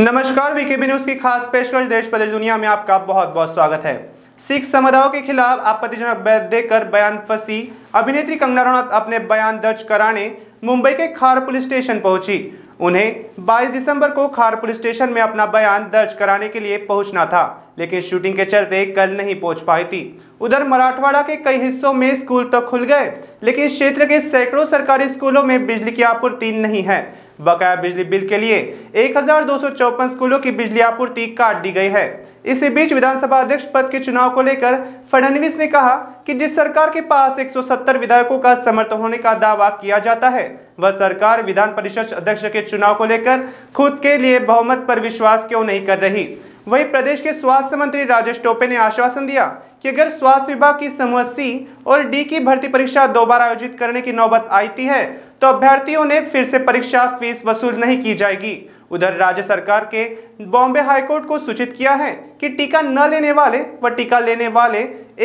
नमस्कार VKB news की खास पेशकश देश प्रदेश दुनिया में आपका बहुत बहुत स्वागत है सिख समुदायों के खिलाफ आपत्तिजनक देकर बयान फंसी अभिनेत्री कंगना रनौत अपने बयान दर्ज कराने मुंबई के खार पुलिस स्टेशन पहुंची उन्हें 22 दिसंबर को खार पुलिस स्टेशन में अपना बयान दर्ज कराने के लिए पहुंचना था लेकिन शूटिंग के चलते कल नहीं पहुंच पाई थी उधर मराठवाड़ा के कई हिस्सों में स्कूल तो खुल गए लेकिन क्षेत्र के सैकड़ों सरकारी स्कूलों में बिजली की आपूर्ति नहीं है बकाया बिजली बिल के लिए एक स्कूलों की बिजली आपूर्ति काट दी गई है इसी बीच विधानसभा अध्यक्ष पद के चुनाव को लेकर फडनवीस ने कहा कि जिस सरकार के पास 170 विधायकों का समर्थन होने का दावा किया जाता है वह सरकार विधान परिषद अध्यक्ष के चुनाव को लेकर खुद के लिए बहुमत पर विश्वास क्यों नहीं कर रही वहीं प्रदेश के स्वास्थ्य मंत्री राजेश टोपे ने आश्वासन दिया कि अगर स्वास्थ्य विभाग की समूह सी और डी की भर्ती परीक्षा दोबारा आयोजित करने की नौबत आती है तो अभ्यर्थियों ने फिर से परीक्षा फीस वसूल नहीं की जाएगी उधर राज्य सरकार के बॉम्बे हाईकोर्ट को सूचित किया है कि टीका न लेने वाले व टीका लेने वाले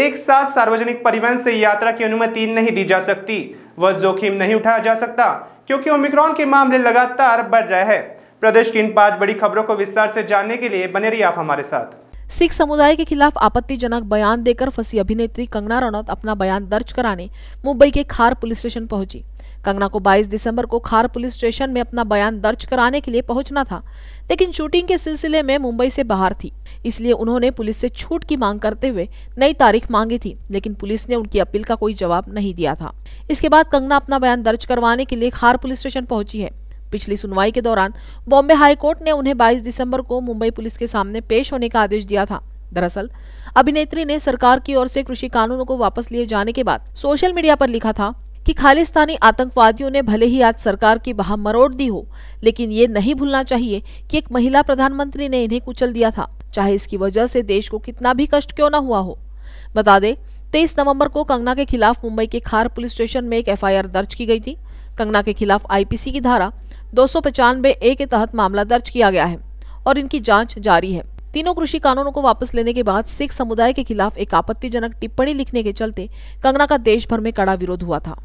एक साथ सार्वजनिक परिवहन से यात्रा की अनुमति नहीं दी जा सकती वह जोखिम नहीं उठाया जा सकता क्योंकि ओमिक्रॉन के मामले लगातार बढ़ रहे हैं प्रदेश की इन पांच बड़ी खबरों को विस्तार से जानने के लिए बने रही आप हमारे साथ सिख समुदाय के खिलाफ आपत्तिजनक बयान देकर फंसी अभिनेत्री कंगना रनौत अपना बयान दर्ज कराने मुंबई के खार पुलिस स्टेशन पहुंची कंगना को 22 दिसंबर को खार पुलिस स्टेशन में अपना बयान दर्ज कराने के लिए पहुंचना था लेकिन शूटिंग के सिलसिले में मुंबई से बाहर थी इसलिए उन्होंने पुलिस से छूट की मांग करते हुए नई तारीख मांगी थी लेकिन पुलिस ने उनकी अपील का कोई जवाब नहीं दिया था इसके बाद कंगना अपना बयान दर्ज करवाने के लिए खार पुलिस स्टेशन पहुंची है पिछली सुनवाई के दौरान बॉम्बे हाईकोर्ट ने उन्हें 22 दिसंबर को मुंबई पुलिस के सामने पेश होने का आदेश दिया था दरअसल अभिनेत्री ने सरकार की ओर से कृषि कानूनों को वापस लिए जाने के बाद सोशल मीडिया पर लिखा था कि खालिस्तानी आतंकवादियों ने भले ही आज सरकार की बाह मरोड़ दी हो लेकिन ये नहीं भूलना चाहिए कि एक महिला प्रधानमंत्री ने इन्हें कुचल दिया था चाहे इसकी वजह से देश को कितना भी कष्ट क्यों न हुआ हो बता दे तेईस नवम्बर को कंगना के खिलाफ मुंबई के खार पुलिस स्टेशन में एक एफ दर्ज की गई थी कंगना के खिलाफ आईपीसी की धारा दो ए के तहत मामला दर्ज किया गया है और इनकी जांच जारी है तीनों कृषि कानूनों को वापस लेने के बाद सिख समुदाय के खिलाफ एक आपत्तिजनक टिप्पणी लिखने के चलते कंगना का देश भर में कड़ा विरोध हुआ था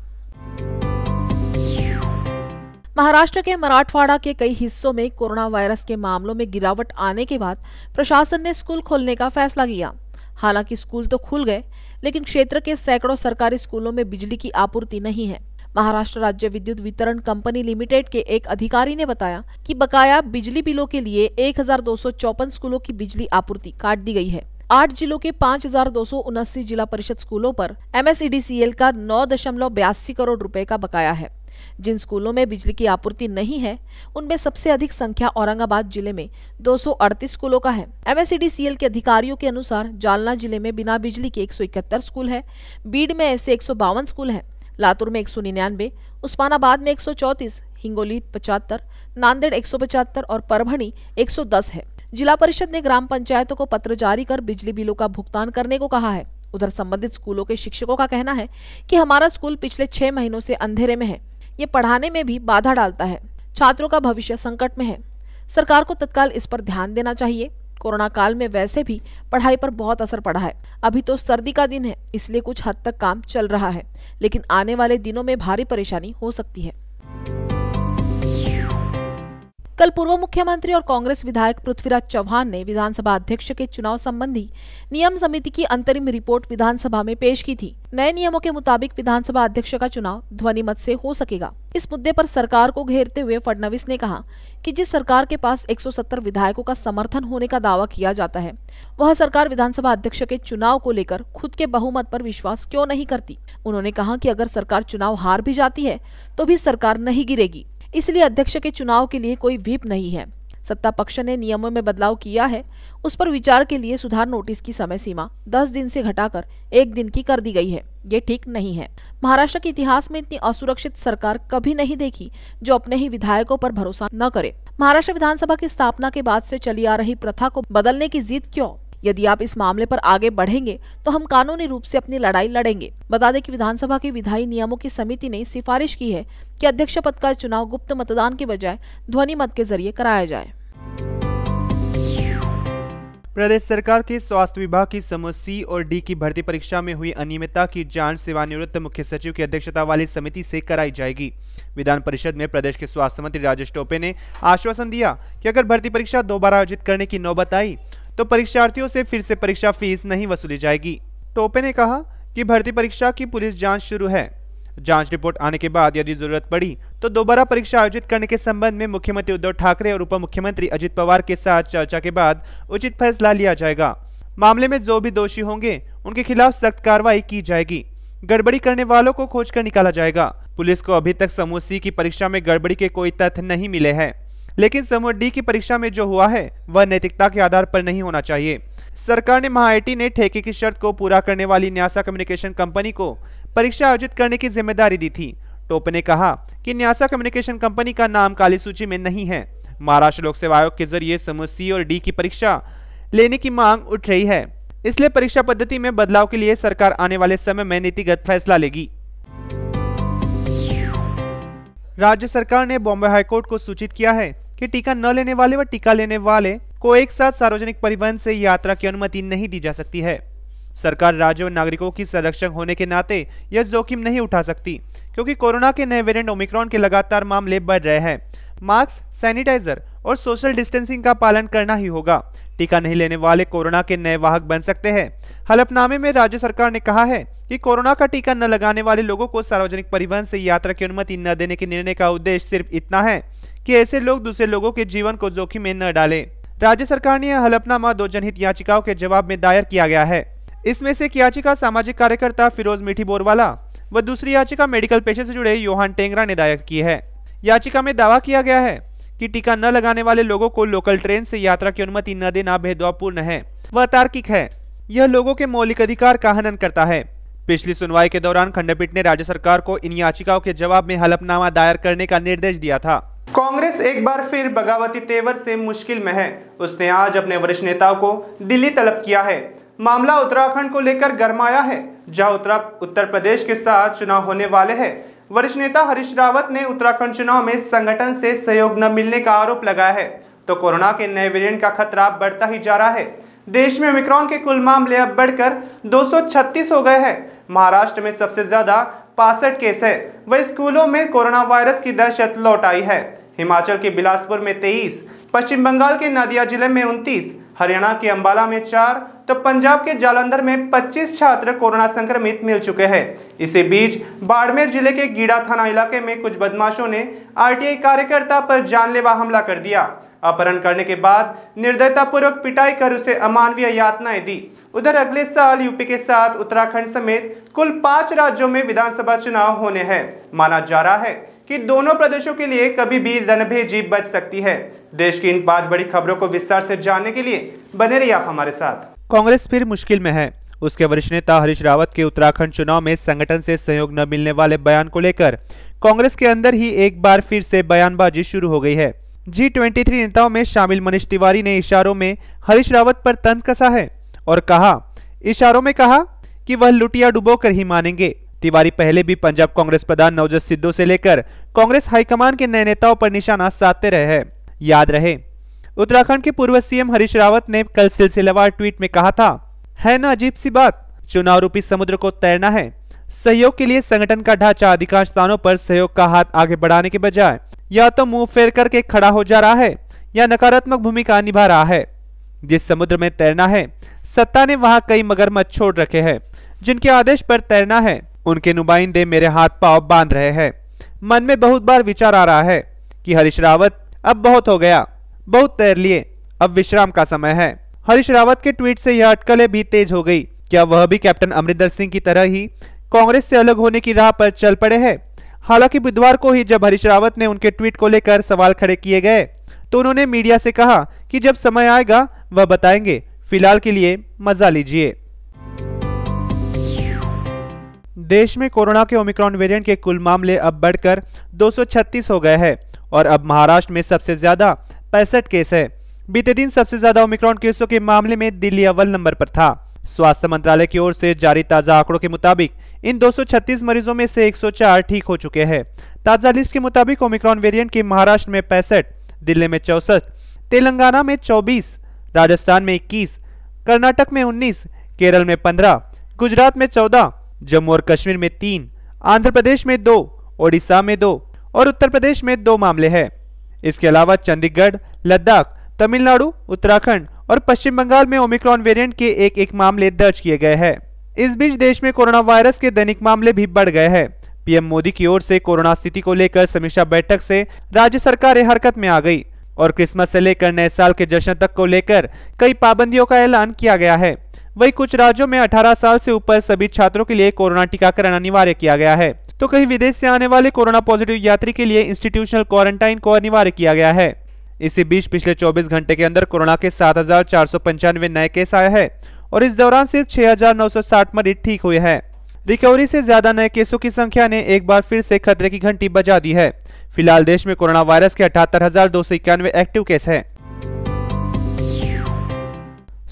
महाराष्ट्र के मराठवाड़ा के कई हिस्सों में कोरोना वायरस के मामलों में गिरावट आने के बाद प्रशासन ने स्कूल खोलने का फैसला किया हालांकि स्कूल तो खुल गए लेकिन क्षेत्र के सैकड़ों सरकारी स्कूलों में बिजली की आपूर्ति नहीं है महाराष्ट्र राज्य विद्युत वितरण कंपनी लिमिटेड के एक अधिकारी ने बताया कि बकाया बिजली बिलों के लिए एक स्कूलों की बिजली आपूर्ति काट दी गई है आठ जिलों के पाँच हजार दो सौ जिला परिषद स्कूलों पर एमएसईडीसीएल का नौ दशमलव बयासी करोड़ रुपए का बकाया है जिन स्कूलों में बिजली की आपूर्ति नहीं है उनमें सबसे अधिक संख्या औरंगाबाद जिले में 238 स्कूलों का है एमएससीडीसीएल के अधिकारियों के अनुसार जालना जिले में बिना बिजली के एक स्कूल है बीड में ऐसे एक स्कूल है लातूर में एक सौ निन्यानवे उस्मानाबाद में एक सौ हिंगोली पचहत्तर नांदेड़ एक सौ पचहत्तर और परभणी एक सौ दस है जिला परिषद ने ग्राम पंचायतों को पत्र जारी कर बिजली बिलों का भुगतान करने को कहा है उधर संबंधित स्कूलों के शिक्षकों का कहना है कि हमारा स्कूल पिछले छह महीनों से अंधेरे में है ये पढ़ाने में भी बाधा डालता है छात्रों का भविष्य संकट में है सरकार को तत्काल इस पर ध्यान देना चाहिए कोरोना काल में वैसे भी पढ़ाई पर बहुत असर पड़ा है अभी तो सर्दी का दिन है इसलिए कुछ हद तक काम चल रहा है लेकिन आने वाले दिनों में भारी परेशानी हो सकती है कल पूर्व मुख्यमंत्री और कांग्रेस विधायक पृथ्वीराज चौहान ने विधानसभा अध्यक्ष के चुनाव संबंधी नियम समिति की अंतरिम रिपोर्ट विधानसभा में पेश की थी नए नियमों के मुताबिक विधानसभा अध्यक्ष का चुनाव ध्वनिमत से हो सकेगा इस मुद्दे पर सरकार को घेरते हुए फडणवीस ने कहा कि जिस सरकार के पास 170 विधायकों का समर्थन होने का दावा किया जाता है वह सरकार विधानसभा अध्यक्ष के चुनाव को लेकर खुद के बहुमत पर विश्वास क्यों नहीं करती उन्होंने कहा कि अगर सरकार चुनाव हार भी जाती है तो भी सरकार नहीं गिरेगी इसलिए अध्यक्ष के चुनाव के लिए कोई व्हीप नहीं है सत्ता पक्ष ने नियमों में बदलाव किया है उस पर विचार के लिए सुधार नोटिस की समय सीमा दस दिन से घटाकर एक दिन की कर दी गई है ये ठीक नहीं है महाराष्ट्र के इतिहास में इतनी असुरक्षित सरकार कभी नहीं देखी जो अपने ही विधायकों पर भरोसा न करे महाराष्ट्र विधानसभा की स्थापना के बाद से चली आ रही प्रथा को बदलने की जीत क्यों यदि आप इस मामले पर आगे बढ़ेंगे तो हम कानूनी रूप से अपनी लड़ाई लड़ेंगे बता दें कि विधानसभा के विधायी नियमों की समिति ने सिफारिश की है कि अध्यक्ष पद का चुनाव गुप्त मतदान के बजाय ध्वनि मत के जरिए कराया जाए प्रदेश सरकार के स्वास्थ्य विभाग की समूह सी और डी की भर्ती परीक्षा में हुई अनियमितता की जांच सेवानिवृत्त मुख्य सचिव की अध्यक्षता वाली समिति से कराई जाएगी विधान परिषद में प्रदेश के स्वास्थ्य मंत्री राजेश टोपे ने आश्वासन दिया कि अगर भर्ती परीक्षा दोबारा आयोजित करने की नौबत आई तो परीक्षार्थियों से फिर से परीक्षा फीस नहीं वसूली जाएगी टोपे ने कहा कि भर्ती परीक्षा की पुलिस जांच शुरू है जांच रिपोर्ट आने के बाद यदि जरूरत पड़ी तो दोबारा परीक्षा आयोजित करने के संबंध में मुख्यमंत्री उद्धव ठाकरे और उप मुख्यमंत्री अजित पवार के साथ चर्चा के बाद उचित फैसला लिया जाएगा मामले में जो भी दोषी होंगे उनके खिलाफ सख्त कार्रवाई की जाएगी गड़बड़ी करने वालों को खोज कर निकाला जाएगा पुलिस को अभी तक समूह सी की परीक्षा में गड़बड़ी के कोई तथ्य नहीं मिले हैं लेकिन समूह डी की परीक्षा में जो हुआ है वह नैतिकता के आधार पर नहीं होना चाहिए सरकार ने महाआईटी ने ठेके की शर्त को पूरा करने वाली न्यासा कम्युनिकेशन कंपनी को परीक्षा आयोजित करने की जिम्मेदारी दी थी टोप ने कहा कि न्यासा कम्युनिकेशन कंपनी का नाम काली सूची में नहीं है महाराष्ट्र लोक सेवा आयोग के जरिए समूह सी और डी की परीक्षा लेने की मांग उठ रही है इसलिए परीक्षा पद्धति में बदलाव के लिए सरकार आने वाले समय में नीतिगत फैसला लेगी राज्य सरकार ने बॉम्बे हाईकोर्ट को सूचित किया है कि टीका न लेने वाले व टीका लेने वाले को एक साथ सार्वजनिक परिवहन से यात्रा की अनुमति नहीं दी जा सकती है सरकार राज्य और नागरिकों की संरक्षण होने के नाते यह जोखिम नहीं उठा सकती क्योंकि कोरोना के नए वेरिएंट ओमिक्रॉन के लगातार मामले बढ़ रहे हैं मास्क सैनिटाइजर और सोशल डिस्टेंसिंग का पालन करना ही होगा टीका नहीं लेने वाले कोरोना के नए वाहक बन सकते हैं हलफनामे में राज्य सरकार ने कहा है कि कोरोना का टीका न लगाने वाले लोगों को सार्वजनिक परिवहन से यात्रा की अनुमति न देने के निर्णय का उद्देश्य सिर्फ इतना है कि ऐसे लोग दूसरे लोगों के जीवन को जोखिम में न डालें राज्य सरकार ने यह हलफनामा दो जनहित याचिकाओं के जवाब में दायर किया गया है इसमें से एक याचिका सामाजिक कार्यकर्ता फिरोज मिठी बोरवाला व दूसरी याचिका मेडिकल पेशे से जुड़े योहान टेंगरा ने दायर की है याचिका में दावा किया गया है कि टीका न लगाने वाले लोगों को लोकल ट्रेन से यात्रा की अनुमति न देना भेदभावपूर्ण है वह तार्किक है यह लोगों के मौलिक अधिकार का हनन करता है पिछली सुनवाई के दौरान खंडपीठ ने राज्य सरकार को इन याचिकाओं के जवाब में हलफनामा दायर करने का निर्देश दिया था कांग्रेस एक बार फिर बगावती तेवर से मुश्किल में है उसने आज अपने वरिष्ठ नेताओं को दिल्ली तलब किया है मामला उत्तराखंड को लेकर गर्माया है जहां उत्तरा उत्तर प्रदेश के साथ चुनाव होने वाले हैं वरिष्ठ नेता हरीश रावत ने उत्तराखंड चुनाव में संगठन से सहयोग न मिलने का आरोप लगाया है तो कोरोना के नए वेरियंट का खतरा बढ़ता ही जा रहा है देश में ओमिक्रॉन के कुल मामले अब बढ़कर दो हो गए हैं महाराष्ट्र में सबसे ज्यादा पासठ केस है वह स्कूलों में कोरोना वायरस की दहशत लौट आई है हिमाचल के बिलासपुर में तेईस पश्चिम बंगाल के नदिया जिले में उनतीस हरियाणा के अंबाला में चार तो पंजाब के जालंधर में 25 छात्र कोरोना संक्रमित मिल चुके हैं इसी बीच बाड़मेर जिले के गीड़ा थाना इलाके में कुछ बदमाशों ने आरटीआई कार्यकर्ता पर जानलेवा हमला कर दिया अपहरण करने के बाद निर्दयतापूर्वक पिटाई कर उसे अमानवीय यातनाएं दी उधर अगले साल यूपी के साथ उत्तराखंड समेत कुल पांच राज्यों में विधानसभा चुनाव होने हैं माना जा रहा है कि दोनों प्रदेशों के लिए कभी भी रणभेजी बच सकती है देश की इन पांच बड़ी खबरों को विस्तार से जानने के लिए बने रही आप हमारे साथ कांग्रेस फिर मुश्किल में है उसके वरिष्ठ नेता हरीश रावत के उत्तराखंड चुनाव में संगठन से सहयोग न मिलने वाले बयान को लेकर कांग्रेस के अंदर ही एक बार फिर से बयानबाजी शुरू हो गई है जी ट्वेंटी थ्री नेताओं में शामिल मनीष तिवारी ने इशारों में हरीश रावत पर तंज कसा है और कहा इशारों में कहा कि वह लुटिया डुबो कर ही मानेंगे तिवारी पहले भी पंजाब कांग्रेस प्रधान नवजोत सिद्धू से लेकर कांग्रेस हाईकमान के नए नेताओं पर निशाना साधते रहे हैं याद रहे उत्तराखंड के पूर्व सीएम हरीश रावत ने कल सिलसिलेवार ट्वीट में कहा था है ना अजीब सी बात चुनाव रूपी समुद्र को तैरना है सहयोग के लिए संगठन का ढांचा अधिकांश स्थानों पर सहयोग का हाथ आगे बढ़ाने के बजाय या तो मुंह फेर करके खड़ा हो जा रहा है या नकारात्मक भूमिका निभा रहा है जिस समुद्र में तैरना है सत्ता ने वहां कई मगरमच्छ छोड़ रखे हैं जिनके आदेश पर तैरना है उनके नुमाइंदे मेरे हाथ पाव बांध रहे हैं मन में बहुत बार विचार आ रहा है कि हरीश रावत अब बहुत हो गया बहुत तैर लिए अब विश्राम का समय है हरीश रावत के ट्वीट से यह अटकलें भी तेज हो गई क्या वह भी कैप्टन अमरिंदर सिंह की तरह ही कांग्रेस से अलग होने की राह पर चल पड़े हैं हालांकि बुधवार को ही जब हरीश रावत ने उनके ट्वीट को लेकर सवाल खड़े किए गए तो उन्होंने मीडिया से कहा कि जब समय आएगा वह बताएंगे फिलहाल के लिए मजा लीजिए देश में कोरोना के ओमिक्रॉन वेरिएंट के कुल मामले अब बढ़कर 236 हो गए हैं और अब महाराष्ट्र में सबसे ज्यादा पैंसठ केस है बीते दिन सबसे ज्यादा ओमिक्रॉन केसों के मामले में दिल्ली अव्वल नंबर पर था स्वास्थ्य मंत्रालय की ओर से जारी ताजा आंकड़ों के मुताबिक इन 236 मरीजों में से 104 ठीक हो चुके हैं ताजा लिस्ट के मुताबिक ओमिक्रॉन वेरिएंट के महाराष्ट्र में पैंसठ दिल्ली में चौसठ तेलंगाना में 24, राजस्थान में 21, कर्नाटक में 19, केरल में 15, गुजरात में 14, जम्मू और कश्मीर में तीन आंध्र प्रदेश में दो ओडिशा में दो और उत्तर प्रदेश में दो मामले हैं इसके अलावा चंडीगढ़ लद्दाख तमिलनाडु उत्तराखंड और पश्चिम बंगाल में ओमिक्रॉन वेरिएंट के एक एक मामले दर्ज किए गए हैं इस बीच देश में कोरोना वायरस के दैनिक मामले भी बढ़ गए हैं पीएम मोदी की ओर से कोरोना स्थिति को लेकर समीक्षा बैठक से राज्य सरकारें हरकत में आ गई और क्रिसमस से लेकर नए साल के जश्न तक को लेकर कई पाबंदियों का ऐलान किया गया है वही कुछ राज्यों में 18 साल से ऊपर सभी छात्रों के लिए कोरोना टीकाकरण अनिवार्य किया गया है तो कहीं विदेश से आने वाले कोरोना पॉजिटिव यात्री के लिए इंस्टीट्यूशनल क्वारंटाइन को अनिवार्य किया गया है इसी बीच पिछले 24 घंटे के अंदर कोरोना के सात नए केस आए हैं और इस दौरान सिर्फ 6,960 मरीज ठीक हुए हैं रिकवरी से ज्यादा नए केसों की संख्या ने एक बार फिर से खतरे की घंटी बजा दी है फिलहाल देश में कोरोना वायरस के अठहत्तर दो सौ इक्यानवे एक्टिव केस है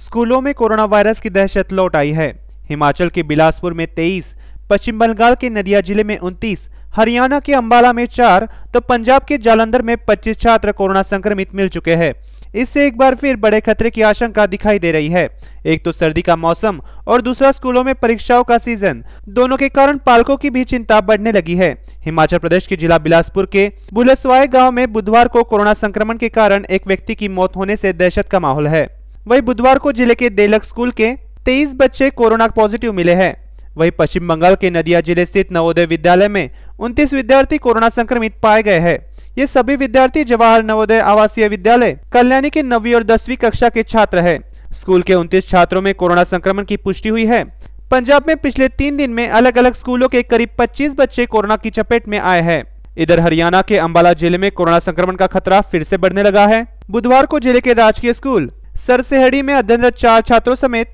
स्कूलों में कोरोना वायरस की दहशत लौट आई है हिमाचल के बिलासपुर में तेईस पश्चिम बंगाल के नदिया जिले में उनतीस हरियाणा के अंबाला में चार तो पंजाब के जालंधर में 25 छात्र कोरोना संक्रमित मिल चुके हैं इससे एक बार फिर बड़े खतरे की आशंका दिखाई दे रही है एक तो सर्दी का मौसम और दूसरा स्कूलों में परीक्षाओं का सीजन दोनों के कारण पालकों की भी चिंता बढ़ने लगी है हिमाचल प्रदेश के जिला बिलासपुर के बुलसवाय गाँव में बुधवार को कोरोना संक्रमण के कारण एक व्यक्ति की मौत होने से दहशत का माहौल है वही बुधवार को जिले के देलक स्कूल के तेईस बच्चे कोरोना पॉजिटिव मिले हैं वहीं पश्चिम बंगाल के नदिया जिले स्थित नवोदय विद्यालय में उनतीस विद्यार्थी कोरोना संक्रमित पाए गए हैं ये सभी विद्यार्थी जवाहर नवोदय आवासीय विद्यालय कल्याणी के नवी और दसवीं कक्षा के छात्र है स्कूल के उनतीस छात्रों में कोरोना संक्रमण की पुष्टि हुई है पंजाब में पिछले तीन दिन में अलग अलग स्कूलों के करीब 25 बच्चे कोरोना की चपेट में आए हैं इधर हरियाणा के अंबाला जिले में कोरोना संक्रमण का खतरा फिर से बढ़ने लगा है बुधवार को जिले के राजकीय स्कूल सरसेहड़ी में अध्ययनरत चार छात्रों समेत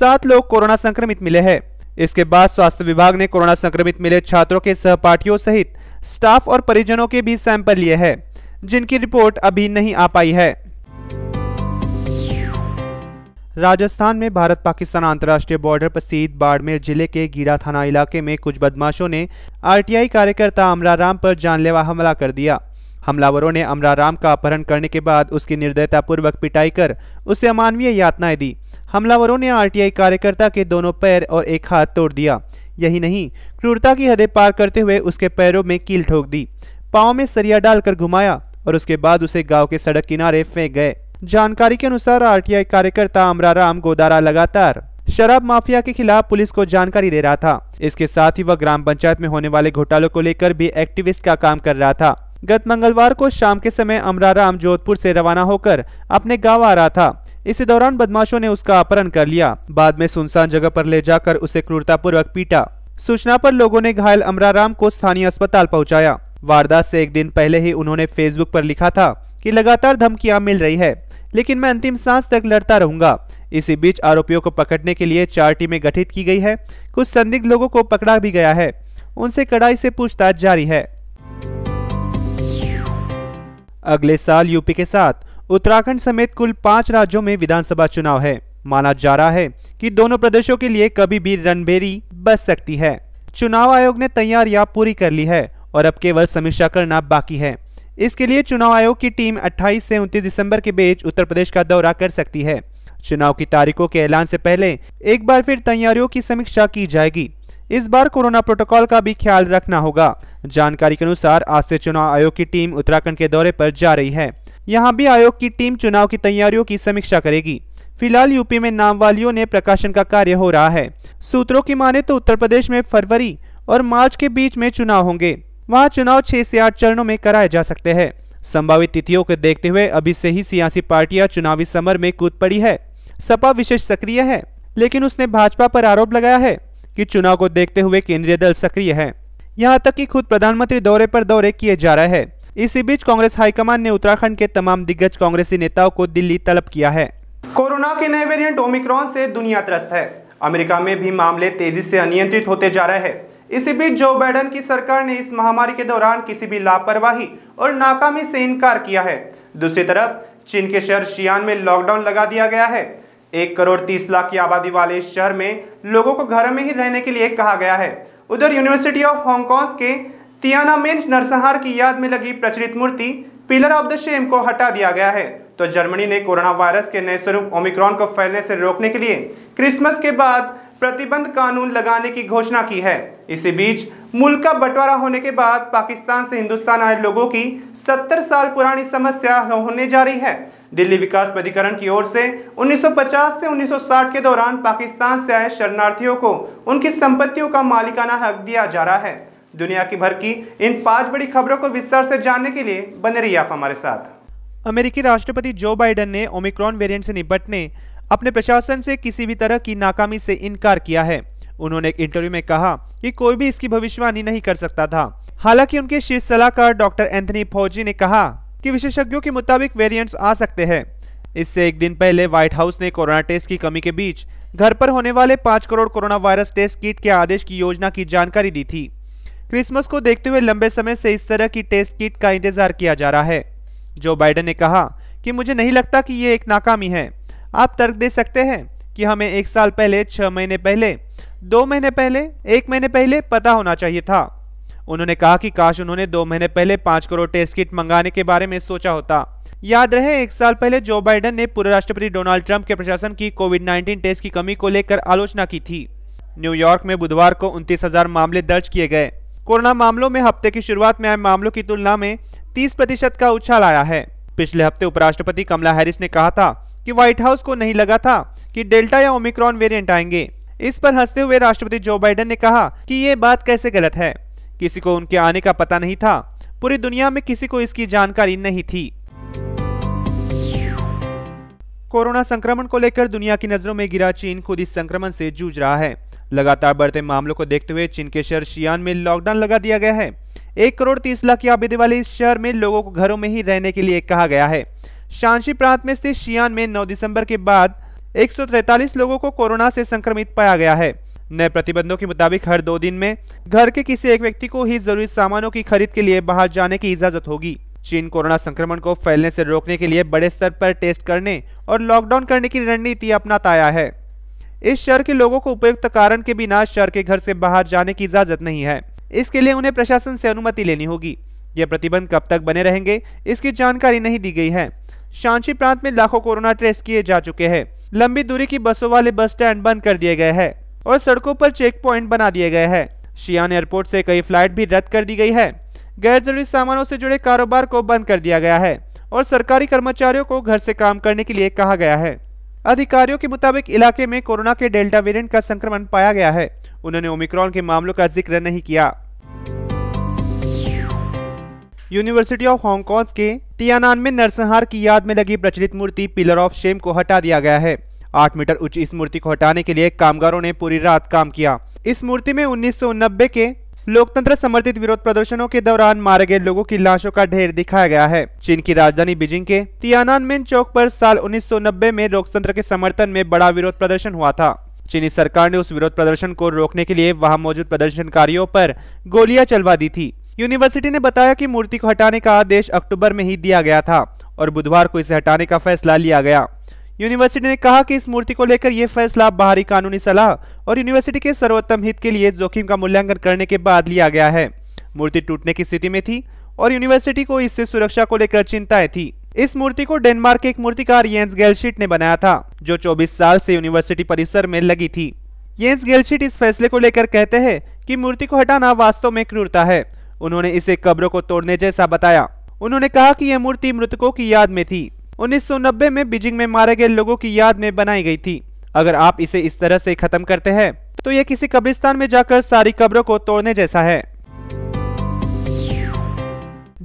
सात लोग कोरोना संक्रमित मिले हैं इसके बाद स्वास्थ्य विभाग ने कोरोना संक्रमित मिले छात्रों के सहपाठियों सहित स्टाफ और परिजनों के भी सैंपल लिए हैं जिनकी रिपोर्ट अभी नहीं आ पाई है राजस्थान में भारत पाकिस्तान अंतर्राष्ट्रीय बॉर्डर पर स्थित बाड़मेर जिले के गीड़ा थाना इलाके में कुछ बदमाशों ने आरटीआई कार्यकर्ता अमरा राम पर जानलेवा हमला कर दिया हमलावरों ने अमरा राम का अपहरण करने के बाद उसकी निर्दयतापूर्वक पिटाई कर उसे अमानवीय यातनाएं दी हमलावरों ने आरटीआई कार्यकर्ता के दोनों पैर और एक हाथ तोड़ दिया यही नहीं क्रूरता की हदें पार करते हुए उसके पैरों में कील ठोक दी पाँव में सरिया डालकर घुमाया और उसके बाद उसे गाँव के सड़क किनारे फेंक गए जानकारी के अनुसार आर कार्यकर्ता अमराराम गोदारा लगातार शराब माफिया के खिलाफ पुलिस को जानकारी दे रहा था इसके साथ ही वह ग्राम पंचायत में होने वाले घोटालों को लेकर भी एक्टिविस्ट का काम कर रहा था गत मंगलवार को शाम के समय अमराराम जोधपुर से रवाना होकर अपने गांव आ रहा था इसी दौरान बदमाशों ने उसका अपहरण कर लिया बाद में सुनसान जगह पर ले जाकर उसे क्रूरतापूर्वक पीटा सूचना पर लोगों ने घायल अमराराम को स्थानीय अस्पताल पहुंचाया वारदात से एक दिन पहले ही उन्होंने फेसबुक पर लिखा था कि लगातार धमकियां मिल रही है लेकिन मैं अंतिम सांस तक लड़ता रहूंगा इसी बीच आरोपियों को पकड़ने के लिए चार टीमें गठित की गई है कुछ संदिग्ध लोगों को पकड़ा भी गया है उनसे कड़ाई से पूछताछ जारी है अगले साल यूपी के साथ उत्तराखंड समेत कुल पांच राज्यों में विधानसभा चुनाव है माना जा रहा है कि दोनों प्रदेशों के लिए कभी भी रणभेरी बच सकती है चुनाव आयोग ने तैयारियां पूरी कर ली है और अब केवल समीक्षा करना बाकी है इसके लिए चुनाव आयोग की टीम 28 से 29 दिसंबर के बीच उत्तर प्रदेश का दौरा कर सकती है चुनाव की तारीखों के ऐलान से पहले एक बार फिर तैयारियों की समीक्षा की जाएगी इस बार कोरोना प्रोटोकॉल का भी ख्याल रखना होगा जानकारी के अनुसार आज से चुनाव आयोग की टीम उत्तराखंड के दौरे पर जा रही है यहाँ भी आयोग की टीम चुनाव की तैयारियों की समीक्षा करेगी फिलहाल यूपी में नाम वालियों ने प्रकाशन का कार्य हो रहा है सूत्रों की माने तो उत्तर प्रदेश में फरवरी और मार्च के बीच में चुनाव होंगे वहाँ चुनाव छह से आठ चरणों में कराए जा सकते हैं संभावित तिथियों को देखते हुए अभी से ही सियासी पार्टियां चुनावी समर में कूद पड़ी है सपा विशेष सक्रिय है लेकिन उसने भाजपा पर आरोप लगाया है कि चुनाव को देखते हुए केंद्रीय दल सक्रिय है यहाँ तक कि खुद प्रधानमंत्री दौरे पर दौरे किए जा रहे हैं इसी बीच कांग्रेस हाईकमान ने उत्तराखंड के तमाम दिग्गज कांग्रेसी नेताओं को दिल्ली तलब किया है कोरोना के नए वेरिएंट ओमिक्रॉन से दुनिया त्रस्त है अमेरिका में भी मामले तेजी से अनियंत्रित होते जा रहे हैं इसी बीच जो बाइडन की सरकार ने इस महामारी के दौरान किसी भी लापरवाही और नाकामी से इनकार किया है दूसरी तरफ चीन के शहर शियान में लॉकडाउन लगा दिया गया है एक करोड़ तीस लाख की आबादी वाले शहर में लोगों को घर में ही रहने के लिए कहा गया है उधर यूनिवर्सिटी ऑफ हांगकॉन्ग के टियानामेंज नरसंहार की याद में लगी प्रचलित मूर्ति पिलर ऑफ द शेम को हटा दिया गया है तो जर्मनी ने कोरोना वायरस के नए स्वरूप ओमिक्रॉन को फैलने से रोकने के लिए क्रिसमस के बाद प्रतिबंध कानून लगाने की घोषणा की है इसी बीच मुल्क का बंटवारा होने के बाद पाकिस्तान से हिंदुस्तान आए लोगों की 70 साल पुरानी समस्या होने जा रही है दिल्ली विकास प्राधिकरण की ओर से 1950 से 1960 के दौरान पाकिस्तान से आए शरणार्थियों को उनकी संपत्तियों का मालिकाना हक दिया जा रहा है दुनिया की भर की इन पांच बड़ी खबरों को विस्तार से जानने के लिए बने रहिए आप हमारे साथ अमेरिकी राष्ट्रपति जो बाइडन ने ओमिक्रॉन वेरिएंट से निपटने अपने प्रशासन से किसी भी तरह की नाकामी से इनकार किया है उन्होंने एक इंटरव्यू में कहा कि कोई भी इसकी भविष्यवाणी नहीं कर सकता था हालांकि उनके शीर्ष सलाहकार डॉक्टर एंथनी फौजी ने कहा कि विशेषज्ञों के मुताबिक वेरिएंट्स आ सकते हैं इससे एक दिन पहले व्हाइट हाउस ने कोरोना टेस्ट की कमी के बीच घर पर होने वाले पांच crore corona virus test kit के आदेश की योजना की जानकारी दी थी क्रिसमस को देखते हुए लंबे समय से इस तरह की टेस्ट किट का इंतजार किया जा रहा है जो बाइडन ने कहा कि मुझे नहीं लगता कि ये एक नाकामी है आप तर्क दे सकते हैं कि हमें एक साल पहले छह महीने पहले दो महीने पहले एक महीने पहले पता होना चाहिए था उन्होंने कहा कि काश उन्होंने दो महीने पहले पांच करोड़ टेस्ट किट मंगाने के बारे में सोचा होता याद रहे एक साल पहले जो बाइडन ने पूर्व राष्ट्रपति डोनाल्ड ट्रंप के प्रशासन की कोविड 19 टेस्ट की कमी को लेकर आलोचना की थी न्यूयॉर्क में बुधवार को उनतीस मामले दर्ज किए गए कोरोना मामलों में हफ्ते की शुरुआत में आए मामलों की तुलना में 30 प्रतिशत का उछाल आया है पिछले हफ्ते उपराष्ट्रपति कमला हैरिस ने कहा था कि व्हाइट हाउस को नहीं लगा था कि डेल्टा या ओमिक्रॉन वेरिएंट आएंगे इस पर हंसते हुए राष्ट्रपति जो बाइडेन ने कहा कि ये बात कैसे गलत है किसी को उनके आने का पता नहीं था पूरी दुनिया में किसी को इसकी जानकारी नहीं थी कोरोना संक्रमण को लेकर दुनिया की नजरों में गिरा चीन खुद इस संक्रमण से जूझ रहा है लगातार बढ़ते मामलों को देखते हुए चीन के शहर शियान में लॉकडाउन लगा दिया गया है एक करोड़ तीस लाख की आबादी वाले इस शहर में लोगों को घरों में ही रहने के लिए कहा गया है शांसी प्रांत में स्थित शियान में नौ दिसंबर के बाद एक लोगों को कोरोना से संक्रमित पाया गया है नए प्रतिबंधों के मुताबिक हर दो दिन में घर के किसी एक व्यक्ति को ही जरूरी सामानों की खरीद के लिए बाहर जाने की इजाजत होगी चीन कोरोना संक्रमण को फैलने से रोकने के लिए बड़े स्तर पर टेस्ट करने और लॉकडाउन करने की रणनीति अपनाता आया है इस शहर के लोगों को उपयुक्त कारण के बिना शहर के घर से बाहर जाने की इजाजत नहीं है इसके लिए उन्हें प्रशासन से अनुमति लेनी होगी ये प्रतिबंध कब तक बने रहेंगे इसकी जानकारी नहीं दी गई है शांची प्रांत में लाखों कोरोना ट्रेस किए जा चुके हैं लंबी दूरी की बसों वाले बस स्टैंड बंद कर दिए गए हैं और सड़कों पर चेक पॉइंट बना दिए गए हैं शियान एयरपोर्ट से कई फ्लाइट भी रद्द कर दी गई है गैर जरूरी सामानों से जुड़े कारोबार को बंद कर दिया गया है और सरकारी कर्मचारियों को घर से काम करने के लिए कहा गया है अधिकारियों के मुताबिक इलाके में कोरोना के डेल्टा वेरिएंट का संक्रमण पाया गया है उन्होंने ओमिक्रॉन के मामलों का जिक्र नहीं किया यूनिवर्सिटी ऑफ हांगकांग के तियानान में नरसंहार की याद में लगी प्रचलित मूर्ति पिलर ऑफ शेम को हटा दिया गया है आठ मीटर उच्च इस मूर्ति को हटाने के लिए कामगारों ने पूरी रात काम किया इस मूर्ति में उन्नीस के लोकतंत्र समर्थित विरोध प्रदर्शनों के दौरान मारे गए लोगों की लाशों का ढेर दिखाया गया है चीन की राजधानी बीजिंग के तियानान मेन चौक पर साल 1990 में लोकतंत्र के समर्थन में बड़ा विरोध प्रदर्शन हुआ था चीनी सरकार ने उस विरोध प्रदर्शन को रोकने के लिए वहां मौजूद प्रदर्शनकारियों पर गोलियां चलवा दी थी यूनिवर्सिटी ने बताया की मूर्ति को हटाने का आदेश अक्टूबर में ही दिया गया था और बुधवार को इसे हटाने का फैसला लिया गया यूनिवर्सिटी ने कहा कि इस मूर्ति को लेकर यह फैसला बाहरी कानूनी सलाह और यूनिवर्सिटी के सर्वोत्तम हित के लिए जोखिम का मूल्यांकन करने के बाद लिया गया है मूर्ति टूटने की स्थिति में थी और यूनिवर्सिटी को इससे सुरक्षा को लेकर चिंताएं थी इस मूर्ति को डेनमार्क के एक मूर्तिकार येंस गैलशीट ने बनाया था जो 24 साल से यूनिवर्सिटी परिसर में लगी थी येंस गैलशीट इस फैसले को लेकर कहते हैं कि मूर्ति को हटाना वास्तव में क्रूरता है उन्होंने इसे कब्रों को तोड़ने जैसा बताया उन्होंने कहा कि यह मूर्ति मृतकों की याद में थी 1990 में बीजिंग में मारे गए लोगों की याद में बनाई गई थी अगर आप इसे इस तरह से खत्म करते हैं तो ये किसी कब्रिस्तान में जाकर सारी कब्रों को तोड़ने जैसा है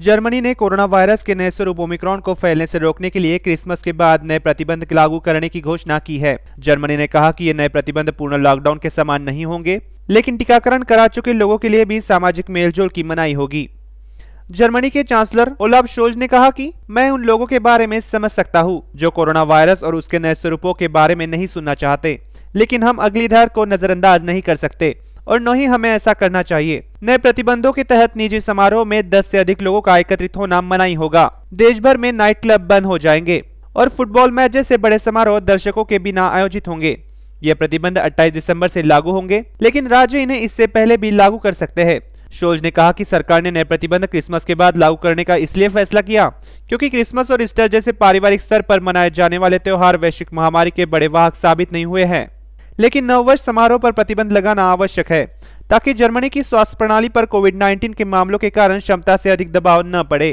जर्मनी ने कोरोना वायरस के नए स्वरूप ओमिक्रॉन को फैलने से रोकने के लिए क्रिसमस के बाद नए प्रतिबंध लागू करने की घोषणा की है जर्मनी ने कहा कि ये नए प्रतिबंध पूर्ण लॉकडाउन के समान नहीं होंगे लेकिन टीकाकरण करा चुके लोगों के लिए भी सामाजिक मेलजोल की मनाई होगी जर्मनी के चांसलर ओलाब शोज ने कहा कि मैं उन लोगों के बारे में समझ सकता हूँ जो कोरोना वायरस और उसके नए स्वरूपों के बारे में नहीं सुनना चाहते लेकिन हम अगली लहर को नजरअंदाज नहीं कर सकते और न ही हमें ऐसा करना चाहिए नए प्रतिबंधों के तहत निजी समारोह में दस ऐसी अधिक लोगों का एकत्रित होना मनाही होगा देश भर में नाइट क्लब बंद हो जाएंगे और फुटबॉल मैच जैसे बड़े समारोह दर्शकों के बिना आयोजित होंगे ये प्रतिबंध 28 दिसंबर से लागू होंगे लेकिन राज्य इन्हें इससे पहले भी लागू कर सकते हैं शोज ने कहा कि सरकार ने नए प्रतिबंध क्रिसमस के बाद लागू करने का इसलिए फैसला किया क्योंकि क्रिसमस और ईस्टर जैसे पारिवारिक स्तर पर मनाए जाने वाले त्यौहार वैश्विक महामारी के बड़े वाहक साबित नहीं हुए हैं लेकिन नववर्ष समारोह पर प्रतिबंध लगाना आवश्यक है ताकि जर्मनी की स्वास्थ्य प्रणाली पर कोविड 19 के मामलों के कारण क्षमता से अधिक दबाव न पड़े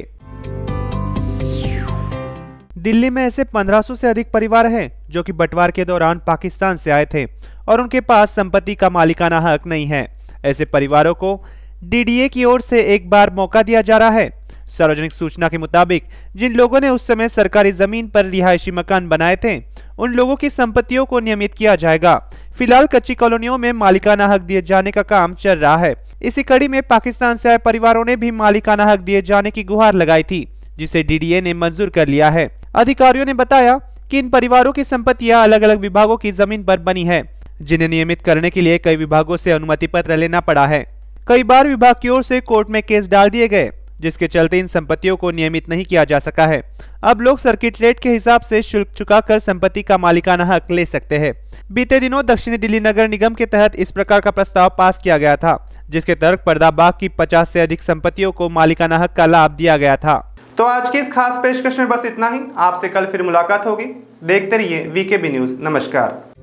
दिल्ली में ऐसे 1500 से अधिक परिवार हैं जो कि बंटवार के दौरान पाकिस्तान से आए थे और उनके पास संपत्ति का मालिकाना हक नहीं है ऐसे परिवारों को डीडीए की ओर से एक बार मौका दिया जा रहा है सार्वजनिक सूचना के मुताबिक जिन लोगों ने उस समय सरकारी जमीन पर रिहायशी मकान बनाए थे उन लोगों की संपत्तियों को नियमित किया जाएगा फिलहाल कच्ची कॉलोनियों में मालिकाना हक दिए जाने का काम चल रहा है इसी कड़ी में पाकिस्तान से आए परिवारों ने भी मालिकाना हक दिए जाने की गुहार लगाई थी जिसे डीडीए ने मंजूर कर लिया है अधिकारियों ने बताया कि इन परिवारों की संपत्तियां अलग अलग विभागों की जमीन पर बनी है जिन्हें नियमित करने के लिए कई विभागों से अनुमति पत्र लेना पड़ा है कई बार विभाग की ओर से कोर्ट में केस डाल दिए गए जिसके चलते इन संपत्तियों को नियमित नहीं किया जा सका है अब लोग सर्किट रेट के हिसाब से शुल्क चुकाकर संपत्ति का मालिकाना हक ले सकते हैं बीते दिनों दक्षिणी दिल्ली नगर निगम के तहत इस प्रकार का प्रस्ताव पास किया गया था जिसके तर्क पर्दाबाग की 50 से अधिक संपत्तियों को मालिकाना हक का लाभ दिया गया था तो आज की इस खास पेशकश में बस इतना ही आपसे कल फिर मुलाकात होगी देखते रहिए वीके बी न्यूज नमस्कार